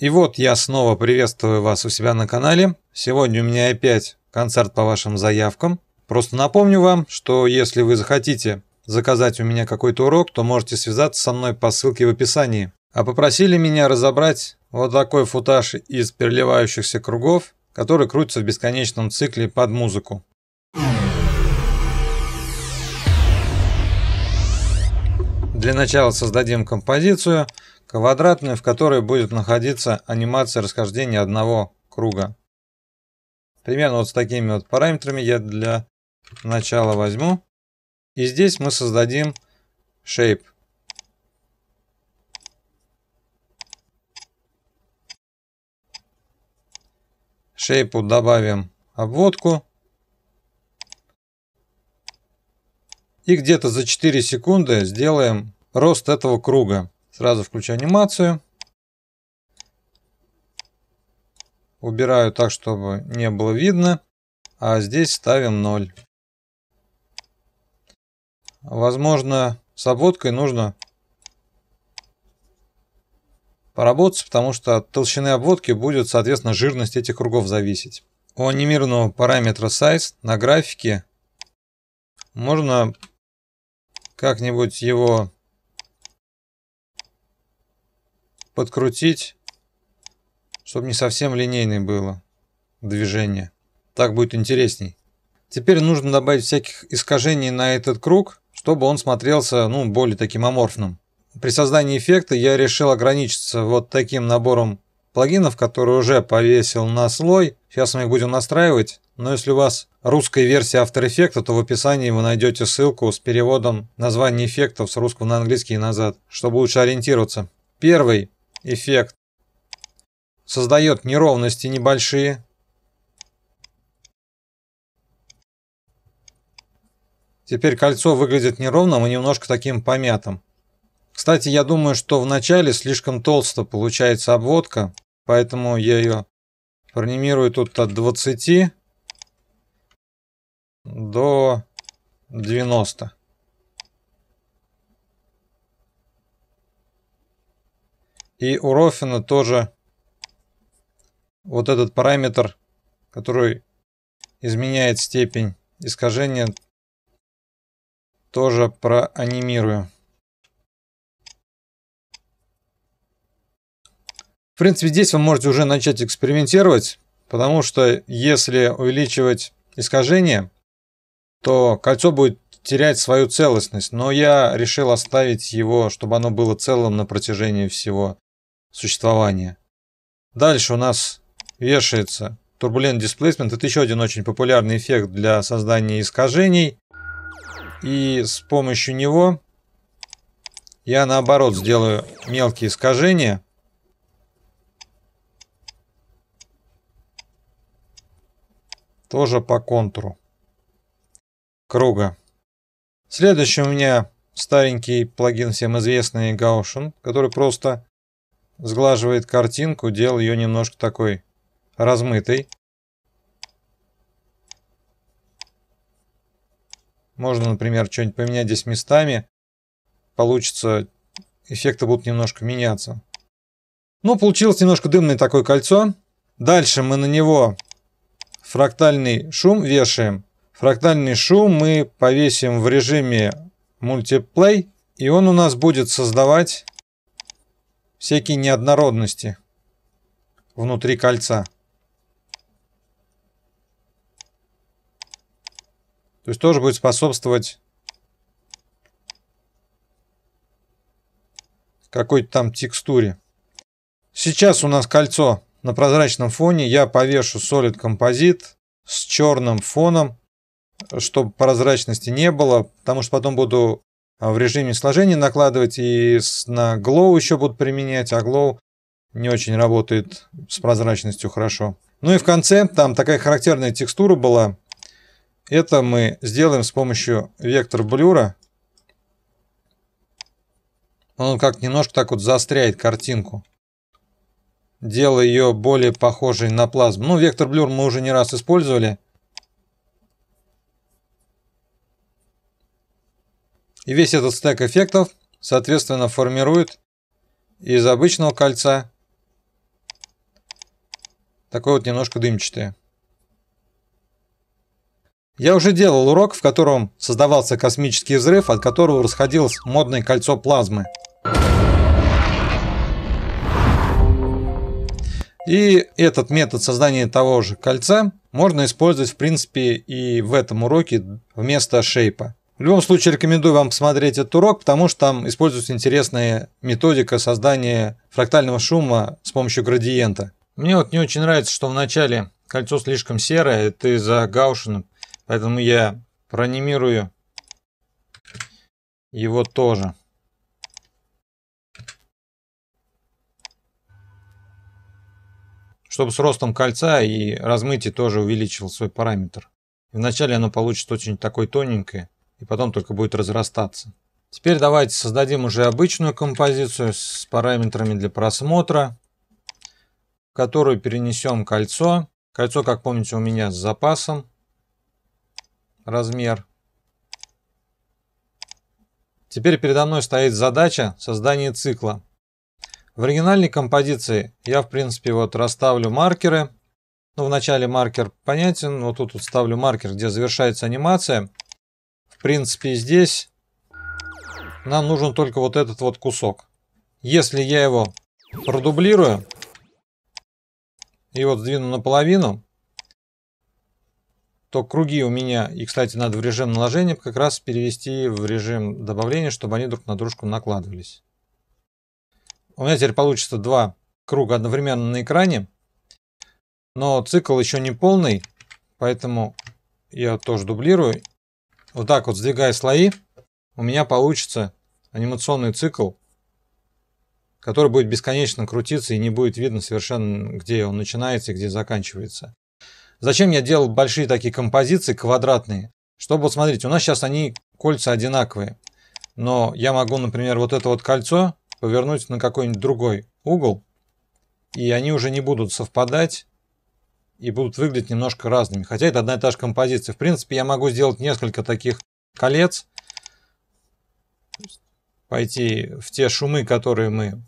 И вот я снова приветствую вас у себя на канале. Сегодня у меня опять концерт по вашим заявкам. Просто напомню вам, что если вы захотите заказать у меня какой-то урок, то можете связаться со мной по ссылке в описании. А попросили меня разобрать вот такой футаж из переливающихся кругов, который крутится в бесконечном цикле под музыку. Для начала создадим композицию – квадратную, в которой будет находиться анимация расхождения одного круга. Примерно вот с такими вот параметрами я для начала возьму. И здесь мы создадим shape. Шейпу добавим обводку. И где-то за 4 секунды сделаем рост этого круга. Сразу включу анимацию. Убираю так, чтобы не было видно. А здесь ставим 0. Возможно, с обводкой нужно поработать, потому что от толщины обводки будет, соответственно, жирность этих кругов зависеть. У анимированного параметра size на графике можно как-нибудь его подкрутить, чтобы не совсем линейное было движение. Так будет интересней. Теперь нужно добавить всяких искажений на этот круг, чтобы он смотрелся ну, более таким аморфным. При создании эффекта я решил ограничиться вот таким набором плагинов, которые уже повесил на слой. Сейчас мы их будем настраивать. Но если у вас русская версия After Effects, то в описании вы найдете ссылку с переводом названий эффектов с русского на английский и назад, чтобы лучше ориентироваться. Первый эффект. Создает неровности небольшие. Теперь кольцо выглядит неровным и немножко таким помятым. Кстати, я думаю, что в начале слишком толсто получается обводка, поэтому я ее пронимирую тут от 20 до 90. И у Рофина тоже вот этот параметр, который изменяет степень искажения, тоже проанимирую. В принципе, здесь вы можете уже начать экспериментировать, потому что если увеличивать искажение, то кольцо будет терять свою целостность. Но я решил оставить его, чтобы оно было целым на протяжении всего существования. Дальше у нас вешается Turbulent Displacement. Это еще один очень популярный эффект для создания искажений. И с помощью него я наоборот сделаю мелкие искажения. Тоже по контуру круга. Следующий у меня старенький плагин всем известный Gaussian, который просто сглаживает картинку, делал ее немножко такой размытой. Можно, например, что-нибудь поменять здесь местами. Получится, эффекты будут немножко меняться. Ну, получилось немножко дымное такое кольцо. Дальше мы на него фрактальный шум вешаем. Фрактальный шум мы повесим в режиме мультиплей. И он у нас будет создавать всякие неоднородности внутри кольца. То есть тоже будет способствовать какой-то там текстуре. Сейчас у нас кольцо на прозрачном фоне. Я повешу Solid Composite с черным фоном, чтобы прозрачности не было, потому что потом буду а в режиме сложения накладывать, и на Glow еще будут применять, а Glow не очень работает с прозрачностью хорошо. Ну и в конце там такая характерная текстура была. Это мы сделаем с помощью вектор блюра. Он как немножко так вот заостряет картинку, делая ее более похожей на плазму. Ну, вектор блюр мы уже не раз использовали. И весь этот стек эффектов, соответственно, формирует из обычного кольца такое вот немножко дымчатое. Я уже делал урок, в котором создавался космический взрыв, от которого расходилось модное кольцо плазмы. И этот метод создания того же кольца можно использовать, в принципе, и в этом уроке вместо шейпа. В любом случае рекомендую вам посмотреть этот урок, потому что там используется интересная методика создания фрактального шума с помощью градиента. Мне вот не очень нравится, что вначале кольцо слишком серое, это из-за Гаушина, поэтому я проанимирую его тоже. Чтобы с ростом кольца и размытие тоже увеличил свой параметр. Вначале оно получится очень такое тоненькое, и потом только будет разрастаться. Теперь давайте создадим уже обычную композицию с параметрами для просмотра, в которую перенесем кольцо. Кольцо, как помните, у меня с запасом. Размер. Теперь передо мной стоит задача создания цикла. В оригинальной композиции я, в принципе, вот расставлю маркеры. Ну, вначале маркер понятен, вот тут вот ставлю маркер, где завершается анимация – принципе, здесь нам нужен только вот этот вот кусок. Если я его продублирую и вот сдвину наполовину, то круги у меня, и, кстати, надо в режим наложения как раз перевести в режим добавления, чтобы они друг на дружку накладывались. У меня теперь получится два круга одновременно на экране, но цикл еще не полный, поэтому я тоже дублирую вот так вот сдвигая слои, у меня получится анимационный цикл, который будет бесконечно крутиться и не будет видно совершенно, где он начинается и где заканчивается. Зачем я делал большие такие композиции, квадратные? Чтобы, вот смотрите, у нас сейчас они кольца одинаковые, но я могу, например, вот это вот кольцо повернуть на какой-нибудь другой угол, и они уже не будут совпадать, и будут выглядеть немножко разными. Хотя это одна и та же композиция. В принципе, я могу сделать несколько таких колец, пойти в те шумы, которые мы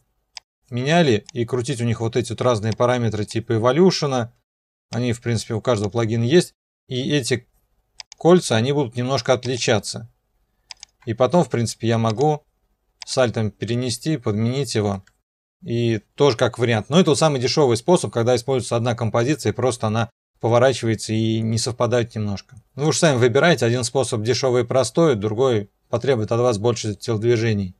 меняли, и крутить у них вот эти вот разные параметры типа Evolution. Они, в принципе, у каждого плагина есть. И эти кольца, они будут немножко отличаться. И потом, в принципе, я могу сальтом перенести, подменить его. И тоже как вариант. Но это вот самый дешевый способ, когда используется одна композиция, и просто она поворачивается и не совпадает немножко. Ну, вы уж сами выбираете. Один способ дешевый и простой, другой потребует от вас больше телодвижений.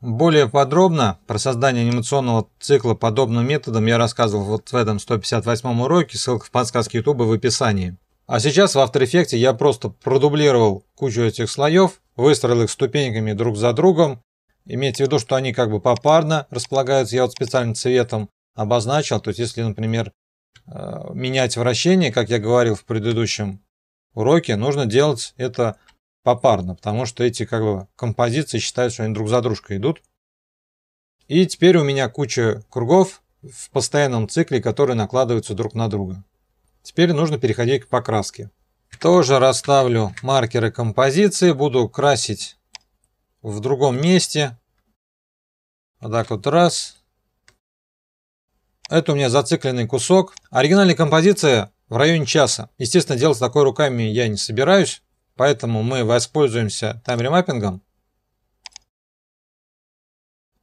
Более подробно про создание анимационного цикла подобным методом я рассказывал вот в этом 158 уроке, ссылка в подсказке YouTube в описании. А сейчас в After Effects я просто продублировал кучу этих слоев, выстроил их ступеньками друг за другом Имейте в виду, что они как бы попарно располагаются. Я вот специальным цветом обозначил. То есть, если, например, э, менять вращение, как я говорил в предыдущем уроке, нужно делать это попарно, потому что эти как бы композиции считают, что они друг за дружкой идут. И теперь у меня куча кругов в постоянном цикле, которые накладываются друг на друга. Теперь нужно переходить к покраске. Тоже расставлю маркеры композиции, буду красить в другом месте. Вот так вот раз. Это у меня зацикленный кусок. Оригинальная композиция в районе часа. Естественно, делать такой руками я не собираюсь, поэтому мы воспользуемся таймремаппингом.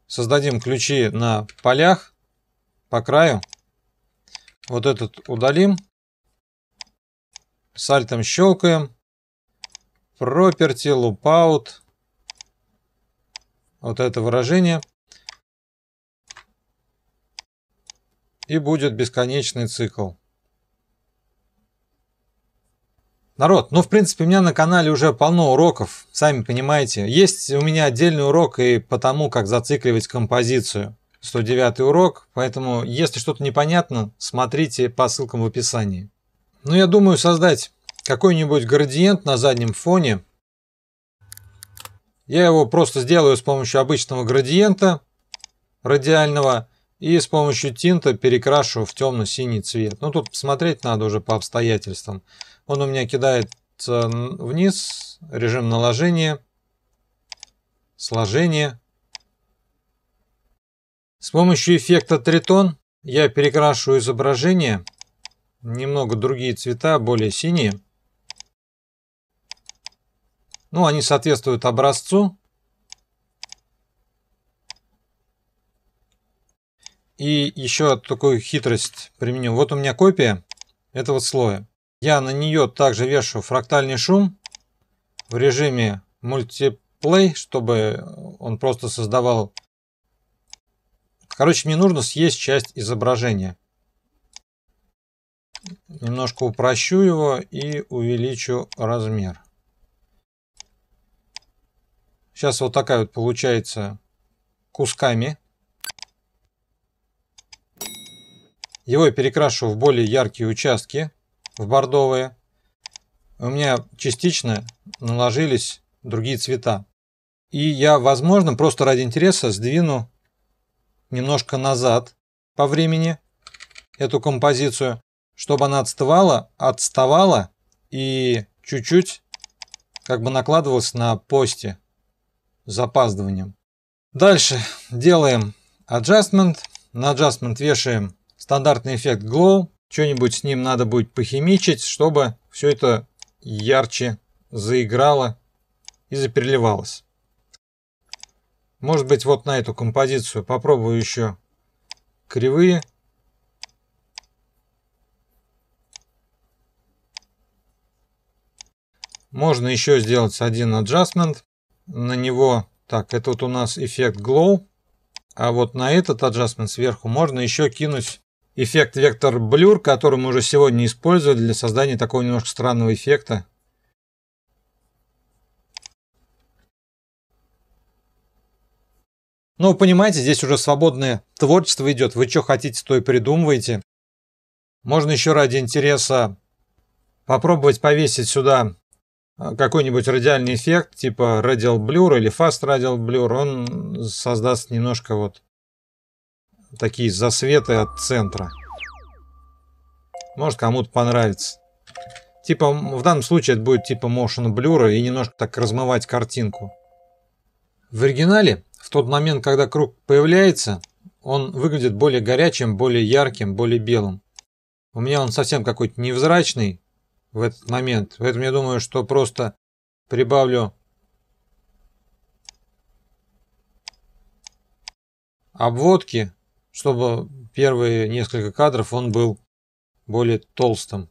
Создадим ключи на полях по краю. Вот этот удалим. Сальтом щелкаем. Property, Loopout вот это выражение. И будет бесконечный цикл. Народ, ну, в принципе, у меня на канале уже полно уроков, сами понимаете. Есть у меня отдельный урок и по тому, как зацикливать композицию. 109 урок, поэтому, если что-то непонятно, смотрите по ссылкам в описании. Ну, я думаю создать какой-нибудь градиент на заднем фоне – я его просто сделаю с помощью обычного градиента радиального и с помощью тинта перекрашу в темно-синий цвет. Ну, тут посмотреть надо уже по обстоятельствам. Он у меня кидает вниз, режим наложения, сложение. С помощью эффекта тритон я перекрашу изображение, немного другие цвета, более синие. Ну, они соответствуют образцу. И еще такую хитрость применю. Вот у меня копия этого слоя. Я на нее также вешу фрактальный шум в режиме мультиплей, чтобы он просто создавал... Короче, мне нужно съесть часть изображения. Немножко упрощу его и увеличу размер. Сейчас вот такая вот получается кусками. Его я перекрашу в более яркие участки, в бордовые. У меня частично наложились другие цвета. И я, возможно, просто ради интереса сдвину немножко назад по времени эту композицию, чтобы она отставала, отставала и чуть-чуть как бы накладывалась на посте запаздыванием. Дальше делаем adjustment. На adjustment вешаем стандартный эффект glow. Что-нибудь с ним надо будет похимичить, чтобы все это ярче заиграло и запереливалось. Может быть, вот на эту композицию попробую еще кривые. Можно еще сделать один аджастмент на него... Так, это вот у нас эффект Glow. А вот на этот аджастмент сверху можно еще кинуть эффект вектор Blur, который мы уже сегодня использовали для создания такого немножко странного эффекта. Ну вы понимаете, здесь уже свободное творчество идет. Вы что хотите, то и придумываете. Можно еще ради интереса попробовать повесить сюда а, какой-нибудь радиальный эффект, типа Radial Blur или Fast Radial Blur, он создаст немножко вот такие засветы от центра. Может кому-то понравится. Типа, в данном случае это будет типа motion blur и немножко так размывать картинку. В оригинале, в тот момент, когда круг появляется, он выглядит более горячим, более ярким, более белым. У меня он совсем какой-то невзрачный, в этот момент. Поэтому я думаю, что просто прибавлю обводки, чтобы первые несколько кадров он был более толстым.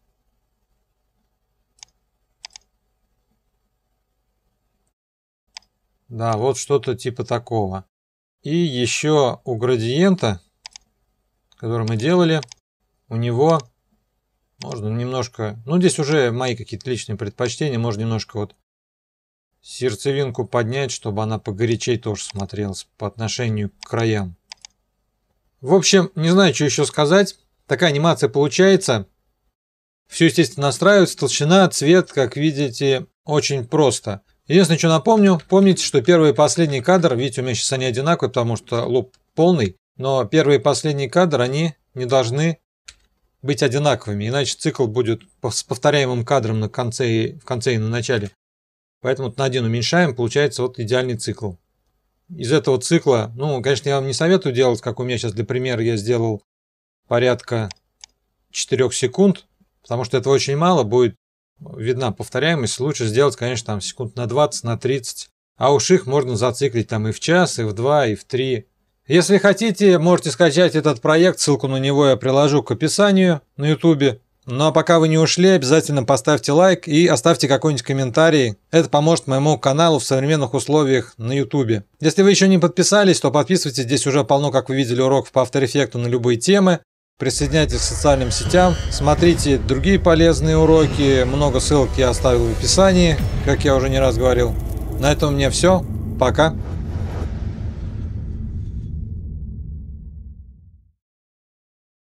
Да, вот что-то типа такого. И еще у градиента, который мы делали, у него можно немножко... Ну, здесь уже мои какие-то личные предпочтения. Можно немножко вот сердцевинку поднять, чтобы она погорячей тоже смотрелась по отношению к краям. В общем, не знаю, что еще сказать. Такая анимация получается. Все, естественно, настраивается. Толщина, цвет, как видите, очень просто. Единственное, что напомню, помните, что первый и последний кадр, видите, у меня сейчас они одинаковые, потому что лоб полный, но первый и последний кадр, они не должны быть одинаковыми, иначе цикл будет с повторяемым кадром на конце и, в конце и на начале. Поэтому на один уменьшаем, получается вот идеальный цикл. Из этого цикла, ну, конечно, я вам не советую делать, как у меня сейчас для примера я сделал порядка 4 секунд, потому что этого очень мало, будет видна повторяемость. Лучше сделать, конечно, там секунд на 20, на 30. А уж их можно зациклить там и в час, и в два, и в три. Если хотите, можете скачать этот проект, ссылку на него я приложу к описанию на ютубе. Ну а пока вы не ушли, обязательно поставьте лайк и оставьте какой-нибудь комментарий. Это поможет моему каналу в современных условиях на ютубе. Если вы еще не подписались, то подписывайтесь, здесь уже полно, как вы видели, уроков по After Effects на любые темы. Присоединяйтесь к социальным сетям, смотрите другие полезные уроки, много ссылок я оставил в описании, как я уже не раз говорил. На этом у меня все, пока.